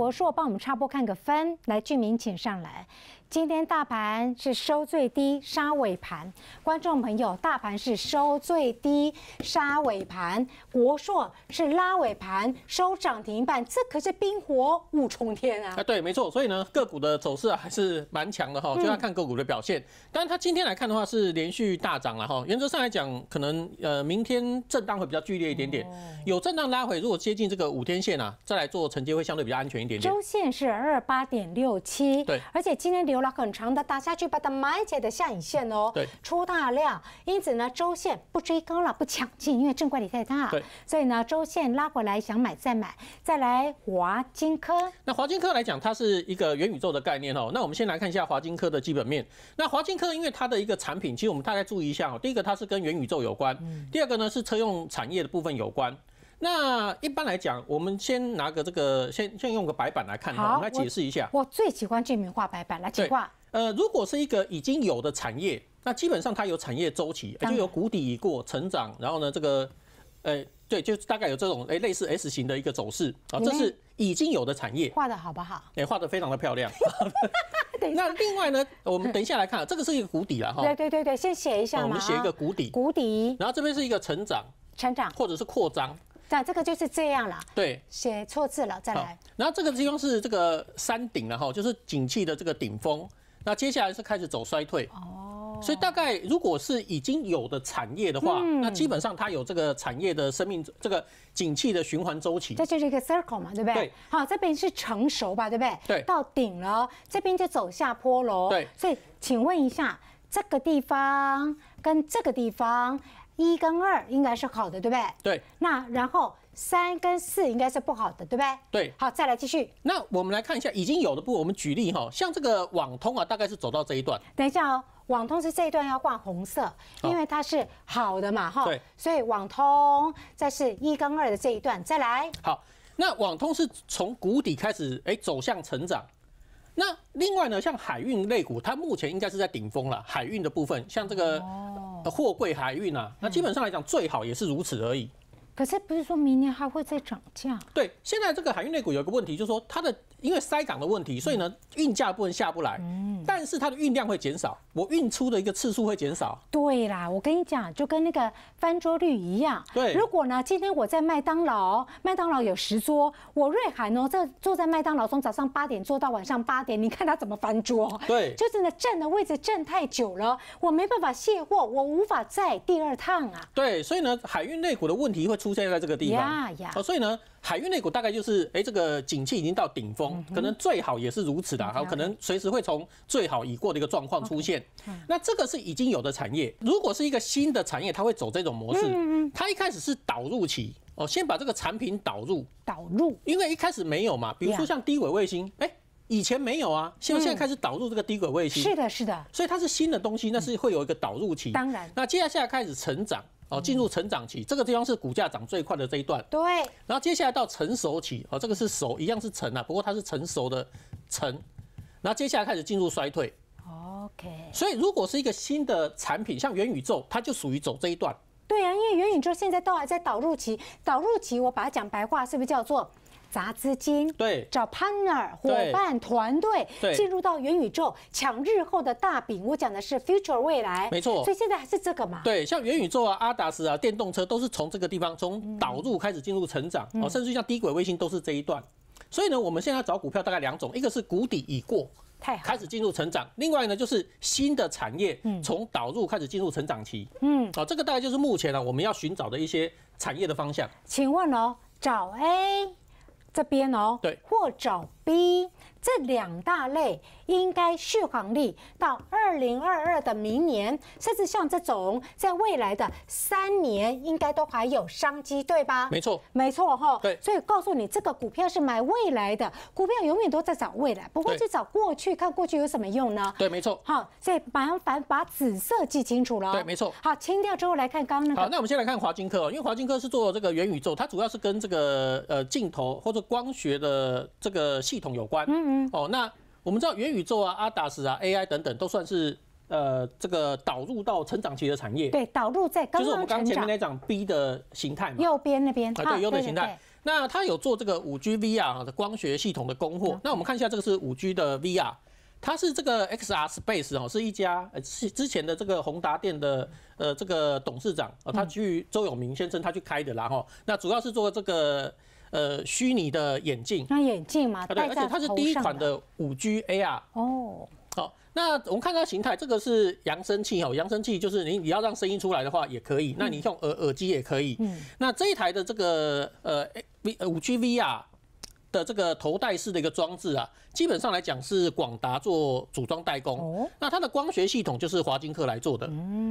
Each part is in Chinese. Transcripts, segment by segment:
国硕帮我们插播看个分，来，俊明请上来。今天大盘是收最低杀尾盘，观众朋友，大盘是收最低杀尾盘，国硕是拉尾盘收涨停板，这可是冰火五重天啊！啊，对，没错，所以呢，个股的走势啊还是蛮强的哈，就要看个股的表现。但是它今天来看的话是连续大涨了哈，原则上来讲，可能呃明天震荡会比较剧烈一点点，有震荡拉回，如果接近这个五天线啊，再来做承接会相对比较安全一点点。周线是二八点六七，对，而且今天流。拉很长的打下去，把它起来的下影线哦，出大量，因此呢，周线不追高了，不抢进，因为正管理太大，对，所以呢，周线拉回来想买再买，再来华金科。那华金科来讲，它是一个元宇宙的概念哦。那我们先来看一下华金科的基本面。那华金科，因为它的一个产品，其实我们大概注意一下哦，第一个它是跟元宇宙有关，第二个呢是车用产业的部分有关。那一般来讲，我们先拿个这个，先先用个白板来看哈，来解释一下。我最喜欢俊明画白板，来解画。呃，如果是一个已经有的产业，那基本上它有产业周期，就有谷底已过，成长，然后呢，这个，呃，对，就大概有这种，哎，类似 S 型的一个走势啊，这是已经有的产业。画的好不好？哎，画的非常的漂亮。那另外呢，我们等一下来看，这个是一个谷底了哈。对对对对，先写一下。我们写一个谷底。谷底。然后这边是一个成长。成长。或者是扩张。那这个就是这样了。对，写错字了，再来。然后这个地方是这个山顶了哈，就是景气的这个顶峰。那接下来是开始走衰退。哦。所以大概如果是已经有的产业的话，那基本上它有这个产业的生命，这个景气的循环周期。这就是一个 circle 嘛，对不对？对。好，这边是成熟吧，对不对？对。到顶了，这边就走下坡路。对。所以，请问一下，这个地方跟这个地方。一跟二应该是好的，对不对？对。那然后三跟四应该是不好的，对不对？对。好，再来继续。那我们来看一下已经有的部分，我们举例哈，像这个网通啊，大概是走到这一段。等一下哦，网通是这一段要挂红色，因为它是好的嘛，哈。对。所以网通再是一跟二的这一段，再来。好，那网通是从谷底开始，哎，走向成长。那另外呢，像海运类股，它目前应该是在顶峰了。海运的部分，像这个货柜海运啊，那基本上来讲，最好也是如此而已。可是不是说明年还会再涨价？对，现在这个海运内股有个问题，就是说它的因为塞港的问题，所以呢运价不能下不来。嗯，但是它的运量会减少，我运出的一个次数会减少。对啦，我跟你讲，就跟那个翻桌率一样。对，如果呢今天我在麦当劳，麦当劳有十桌，我瑞海呢在坐在麦当劳从早上八点坐到晚上八点，你看它怎么翻桌？对，就是呢站的位置站太久了，我没办法卸货，我无法再第二趟啊。对，所以呢海运内股的问题会出。出现在这个地方哦，所以呢，海运那股大概就是，哎，这个景气已经到顶峰，可能最好也是如此的，好，可能随时会从最好已过的一个状况出现。那这个是已经有的产业，如果是一个新的产业，它会走这种模式，它一开始是导入期哦，先把这个产品导入，导入，因为一开始没有嘛，比如说像低轨卫星，哎，以前没有啊，现在开始导入这个低轨卫星，是的，是的，所以它是新的东西，那是会有一个导入期，当然，那接下来开始成长。哦，进入成长期，这个地方是股价涨最快的这一段。对。然后接下来到成熟期，哦，这个是熟，一样是成啊，不过它是成熟的成。然后接下来开始进入衰退。OK。所以如果是一个新的产品，像元宇宙，它就属于走这一段。对啊，因为元宇宙现在都还在导入期，导入期我把它讲白话，是不是叫做？砸资金，对，找 partner 伙伴团队，对，进入到元宇宙抢日后的大饼。我讲的是 future 未来，没错。所以现在还是这个嘛？对，像元宇宙啊、阿达斯啊、电动车都是从这个地方从导入开始进入成长哦，甚至像低轨卫星都是这一段。所以呢，我们现在找股票大概两种，一个是谷底已过，太开始进入成长；另外呢，就是新的产业从导入开始进入成长期。嗯，哦，这个大概就是目前呢我们要寻找的一些产业的方向。请问哦，找 A。这边哦，或找 B 这两大类。应该续航力到二零二二的明年，甚至像这种在未来的三年，应该都还有商机，对吧？没错，没错，哈。对。所以告诉你，这个股票是买未来的股票，永远都在找未来，不会去找过去。看过去有什么用呢？对，没错。好，所以麻烦把紫色记清楚了。对，没错。好，清掉之后来看刚刚那个。好，那我们先来看华金科，因为华金科是做这个元宇宙，它主要是跟这个呃镜头或者光学的这个系统有关。嗯嗯。哦，那。我们知道元宇宙啊、阿达斯啊、AI 等等都算是呃这个导入到成长期的产业。对，导入在刚刚。就是我们刚前面来张 B 的形态嘛。右边那边啊，对右的形态。那他有做这个五 G VR 的光学系统的供货。那我们看一下，这个是五 G 的 VR，他是这个 XR Space 哦，是一家呃之前的这个宏达电的呃这个董事长啊，他去周永明先生他去开的，啦。后那主要是做这个。呃，虚拟的眼镜，那眼镜嘛，对，而且它是第一款的五 G AR。哦，好，那我们看它形态，这个是扬声器哦，扬声器就是你你要让声音出来的话也可以，那你用耳耳机也可以。嗯，那这一台的这个呃 V 五 G VR。的这个头戴式的一个装置啊，基本上来讲是广达做组装代工，那它的光学系统就是华金科来做的。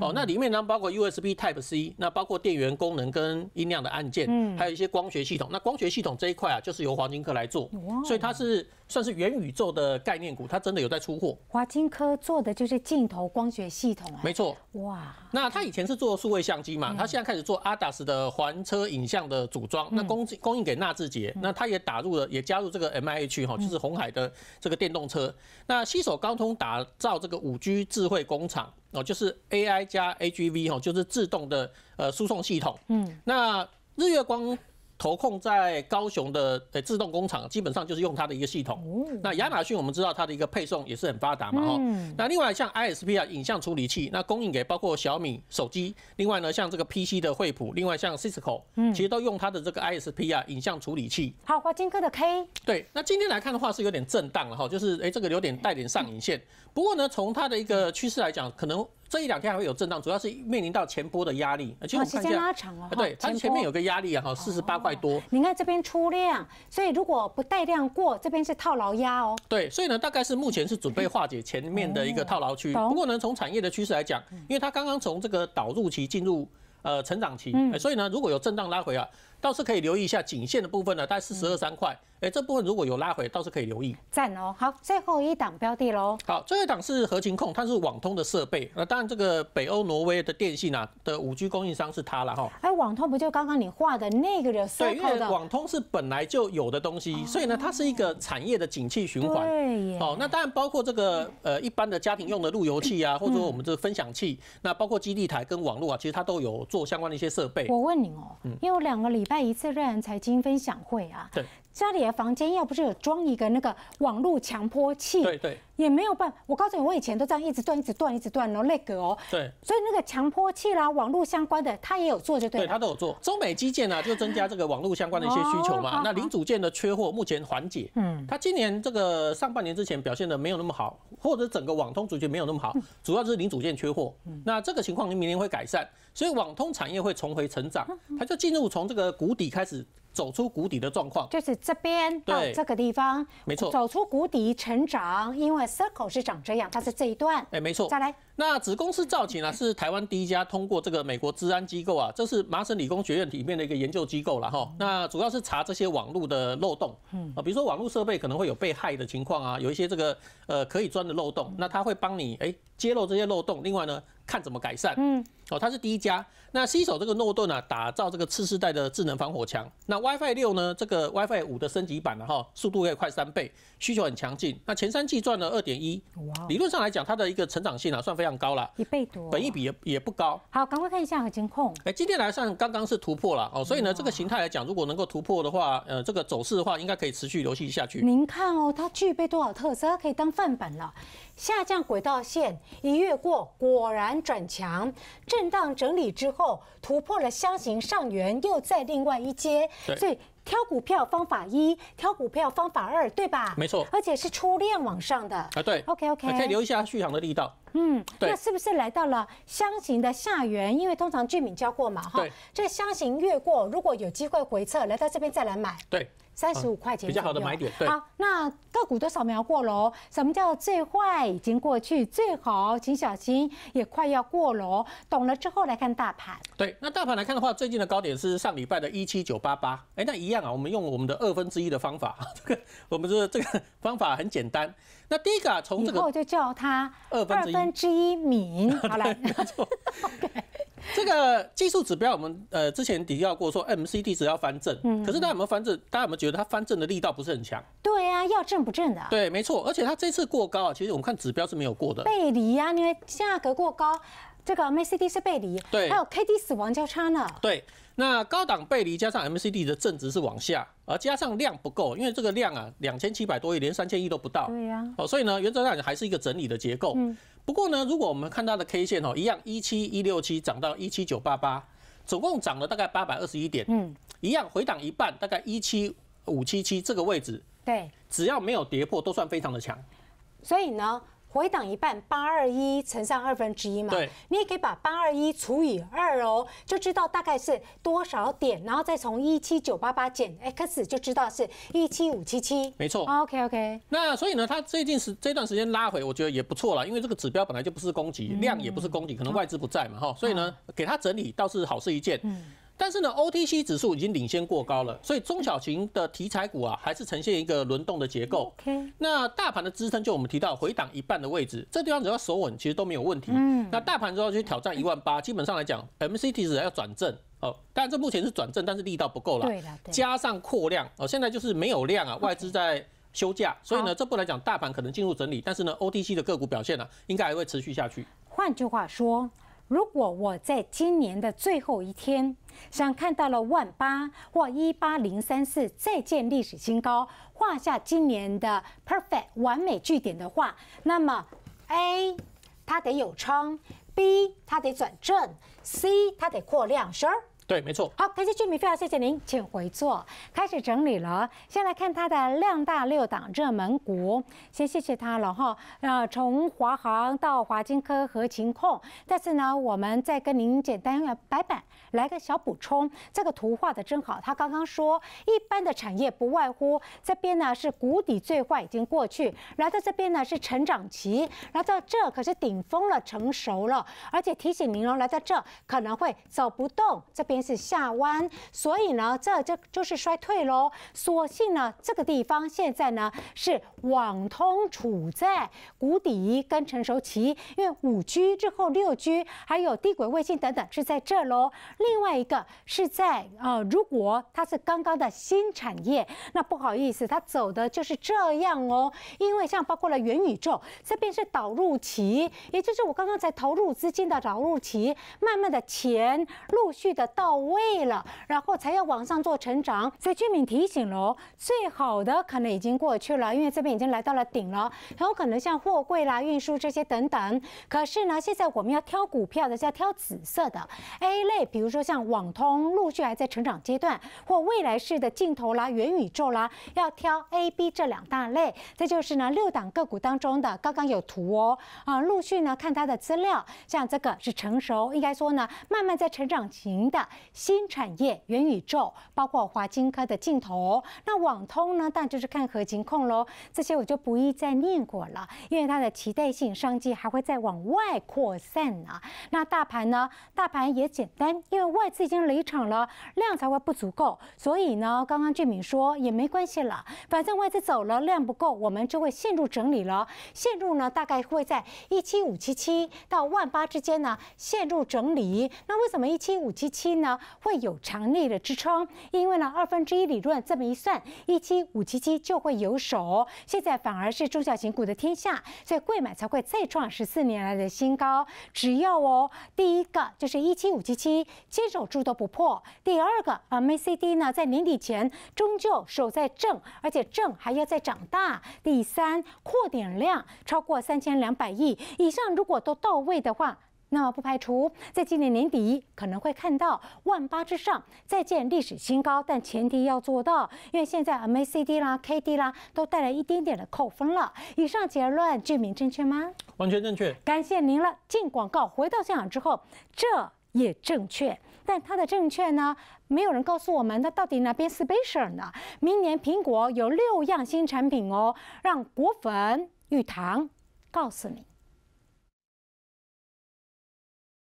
哦，那里面呢包括 USB Type C，那包括电源功能跟音量的按键，还有一些光学系统。那光学系统这一块啊，就是由华金科来做，所以它是算是元宇宙的概念股，它真的有在出货。华金科做的就是镜头光学系统，没错。哇，那它以前是做数位相机嘛，它现在开始做阿达斯的环车影像的组装，那供供应给纳智捷，那它也打入了。也加入这个 M I H 哈，就是红海的这个电动车。那西首高通打造这个五 G 智慧工厂哦，就是 A I 加 A G V 哈，就是自动的呃输送系统。嗯，那日月光。投控在高雄的呃自动工厂，基本上就是用它的一个系统。那亚马逊我们知道它的一个配送也是很发达嘛哈。那另外像 ISP 啊影像处理器，那供应给包括小米手机，另外呢像这个 PC 的惠普，另外像 Cisco，其实都用它的这个 ISP 啊影像处理器。好，华金科的 K，对，那今天来看的话是有点震荡了哈，就是哎这个有点带点上影线，不过呢从它的一个趋势来讲，可能。这一两天还会有震荡，主要是面临到前波的压力，其且我看时间拉长了，对，它前面有个压力啊，哈，四十八块多。你看这边出量，所以如果不带量过，这边是套牢压哦。对，所以呢，大概是目前是准备化解前面的一个套牢区。不过呢，从产业的趋势来讲，因为它刚刚从这个导入期进入呃成长期，所以呢，如果有震荡拉回啊，倒是可以留意一下颈线的部分呢，大概四十二三块。哎，这部分如果有拉回，倒是可以留意。赞哦，好，最后一档标的喽。好，最后一档是合情控，它是网通的设备。那当然，这个北欧挪威的电信呐的五 G 供应商是它了哈。哎，网通不就刚刚你画的那个的？对，因为网通是本来就有的东西，所以呢，它是一个产业的景气循环。对，好，那当然包括这个呃一般的家庭用的路由器啊，或者说我们这分享器，那包括基地台跟网络啊，其实它都有做相关的一些设备。我问你哦，因为两个礼拜一次瑞安财经分享会啊，对，家里。房间要不是有装一个那个网络强迫器，对对，也没有办。我告诉你，我以前都这样，一直断，一直断，一直断后那个哦，对。所以那个强迫器啦，网络相关的，他也有做，就对。对他都有做。中美基建呢，就增加这个网络相关的一些需求嘛。那零组件的缺货目前缓解。嗯。他今年这个上半年之前表现的没有那么好，或者整个网通组件没有那么好，主要就是零组件缺货。嗯。那这个情况，您明年会改善，所以网通产业会重回成长，它就进入从这个谷底开始。走出谷底的状况，就是这边到这个地方，没错，走出谷底成长，因为 circle 是长这样，它是这一段，哎，没错。再来，那子公司造型啊，是台湾第一家通过这个美国治安机构啊，这是麻省理工学院里面的一个研究机构了哈。那主要是查这些网络的漏洞，嗯啊，比如说网络设备可能会有被害的情况啊，有一些这个呃可以钻的漏洞，那他会帮你哎揭露这些漏洞，另外呢，看怎么改善，嗯，哦，他是第一家。那 C 手这个诺顿啊，打造这个次世代的智能防火墙。那 WiFi 六呢？这个 WiFi 五的升级版了哈，速度可以快三倍，需求很强劲。那前三季赚了二点一，哇！理论上来讲，它的一个成长性啊，算非常高了，一倍多。本益比也也不高。好，赶快看一下和监控。哎，今天来算刚刚是突破了哦，所以呢，这个形态来讲，如果能够突破的话，呃，这个走势的话，应该可以持续流息下去。您看哦，它具备多少特色？它可以当范本了。下降轨道线一越过，果然转强，震荡整理之后。突破了箱型上缘，又在另外一阶，所以挑股票方法一，挑股票方法二，对吧？没错，而且是初量往上的啊，对，OK OK，可以留一下续航的力道。嗯，那是不是来到了箱型的下缘？因为通常聚敏教过嘛，哈，这箱型越过，如果有机会回撤，来到这边再来买，对。三十五块钱比较好的买点。好，那个股都扫描过喽。什么叫最坏已经过去，最好请小心也快要过喽。懂了之后来看大盘。对，那大盘来看的话，最近的高点是上礼拜的一七九八八。哎，那一样啊，我们用我们的二分之一的方法，我们说这个方法很简单。那第一个啊，从这个以后就叫它二分之一米。好了，没错。这个技术指标，我们呃之前提到过，说 M C D 只要翻正，可是大家有没有翻正？大家有没有觉得它翻正的力道不是很强？对啊，要正不正的。对，没错。而且它这次过高，其实我们看指标是没有过的。背离啊，因为价格过高，这个 M C D 是背离。对。还有 K D 死亡交叉呢。对，那高档背离加上 M C D 的正值是往下，而加上量不够，因为这个量啊，两千七百多亿，连三千亿都不到。对呀。哦，所以呢，原则上还是一个整理的结构。嗯。不过呢，如果我们看它的 K 线哦，一样一七一六七涨到一七九八八，总共涨了大概八百二十一点，嗯，一样回档一半，大概一七五七七这个位置，对，只要没有跌破都算非常的强，所以呢。回档一半，八二一乘上二分之一嘛，对，你也可以把八二一除以二哦，就知道大概是多少点，然后再从一七九八八减 x 就知道是一七五七七，没错。OK OK，那所以呢，它最近是这段时间拉回，我觉得也不错啦，因为这个指标本来就不是供给，量也不是供给，可能外资不在嘛哈，所以呢，给它整理倒是好事一件。嗯。但是呢，OTC 指数已经领先过高了，所以中小型的题材股啊，还是呈现一个轮动的结构。那大盘的支撑就我们提到回档一半的位置，这地方只要守稳，其实都没有问题。嗯，那大盘之后去挑战一万八，基本上来讲，MC 指只要转正哦。但这目前是转正，但是力道不够了。对的，加上扩量，哦，现在就是没有量啊，外资在休假，所以呢，这步来讲，大盘可能进入整理，但是呢，OTC 的个股表现呢，应该还会持续下去。换句话说。如果我在今年的最后一天想看到了万八或一八零三四再建历史新高，画下今年的 perfect 完美句点的话，那么 A 它得有窗，B 它得转正，C 它得扩量 s u r e 对，没错。好，感谢朱非常谢谢您，请回座。开始整理了，先来看它的量大六档热门股，先谢谢他了哈。呃，从华航到华金科和情控，但是呢，我们再跟您简单的白板来个小补充，这个图画的真好。他刚刚说，一般的产业不外乎这边呢是谷底最坏已经过去，来到这边呢是成长期，来到这可是顶峰了，成熟了，而且提醒您哦，来到这可能会走不动，这边。是下弯，所以呢，这这就是衰退喽。所幸呢，这个地方现在呢是网通处在谷底跟成熟期，因为五 G 之后六 G 还有地轨卫星等等是在这喽。另外一个是在呃，如果它是刚刚的新产业，那不好意思，它走的就是这样哦。因为像包括了元宇宙，这边是导入期，也就是我刚刚才投入资金的导入期，慢慢的前陆续的到。到位了，然后才要往上做成长。所以居敏提醒喽，最好的可能已经过去了，因为这边已经来到了顶了。很有可能像货柜啦、运输这些等等。可是呢，现在我们要挑股票的，是要挑紫色的 A 类，比如说像网通陆续还在成长阶段或未来式的镜头啦、元宇宙啦，要挑 A、B 这两大类。这就是呢六档个股当中的，刚刚有图哦啊，陆续呢看它的资料，像这个是成熟，应该说呢慢慢在成长型的。新产业、元宇宙，包括华金科的镜头，那网通呢？当然就是看合情控喽。这些我就不宜再念过了，因为它的期待性商机还会再往外扩散啊。那大盘呢？大盘也简单，因为外资已经离场了，量才会不足够。所以呢，刚刚俊敏说也没关系了，反正外资走了，量不够，我们就会陷入整理了。陷入呢，大概会在一七五七七到万八之间呢，陷入整理。那为什么一七五七七？呢会有强力的支撑，因为呢二分之一理论这么一算，一七五七七就会有手，现在反而是中小型股的天下，所以贵买才会再创十四年来的新高。只要哦，第一个就是一七五七七坚守住都不破，第二个啊 MACD 呢在年底前终究守在正，而且正还要再长大。第三，扩点量超过三千两百亿以上，如果都到位的话。那么不排除在今年年底可能会看到万八之上再见历史新高，但前提要做到，因为现在 MACD 啦、k d 啦都带来一丁点的扣分了。以上结论证明正确吗？完全正确。感谢您了。进广告，回到现场之后，这也正确，但它的正确呢？没有人告诉我们，它到底哪边 special 呢？明年苹果有六样新产品哦，让果粉玉堂告诉你。